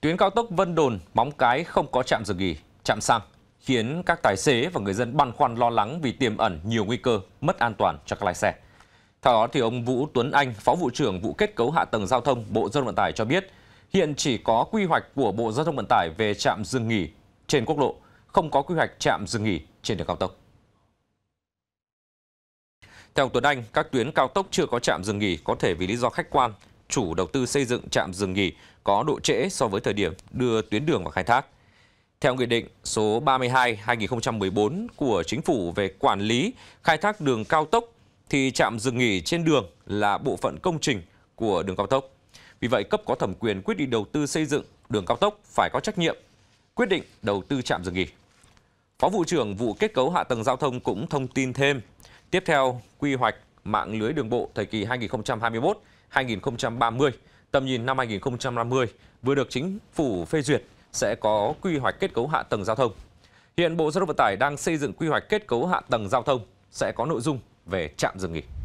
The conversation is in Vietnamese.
Tuyến cao tốc Vân Đồn Móng Cái không có trạm dừng nghỉ, trạm xăng khiến các tài xế và người dân băn khoăn lo lắng vì tiềm ẩn nhiều nguy cơ mất an toàn cho các lái xe. Theo đó thì ông Vũ Tuấn Anh, Phó vụ trưởng vụ kết cấu hạ tầng giao thông Bộ Giao thông Vận tải cho biết, hiện chỉ có quy hoạch của Bộ Giao thông Vận tải về trạm dừng nghỉ trên quốc lộ, không có quy hoạch trạm dừng nghỉ trên đường cao tốc. Theo Tuấn Anh, các tuyến cao tốc chưa có trạm dừng nghỉ có thể vì lý do khách quan chủ đầu tư xây dựng trạm dừng nghỉ có độ trễ so với thời điểm đưa tuyến đường vào khai thác. Theo Nghị định số 32-2014 của Chính phủ về quản lý khai thác đường cao tốc, thì trạm dừng nghỉ trên đường là bộ phận công trình của đường cao tốc. Vì vậy, cấp có thẩm quyền quyết định đầu tư xây dựng đường cao tốc phải có trách nhiệm quyết định đầu tư trạm dừng nghỉ. Phó vụ trưởng vụ kết cấu hạ tầng giao thông cũng thông tin thêm. Tiếp theo, quy hoạch mạng lưới đường bộ thời kỳ 2021 2030, tầm nhìn năm 2050 vừa được chính phủ phê duyệt sẽ có quy hoạch kết cấu hạ tầng giao thông. Hiện Bộ Giao thông Vận tải đang xây dựng quy hoạch kết cấu hạ tầng giao thông sẽ có nội dung về trạm dừng nghỉ.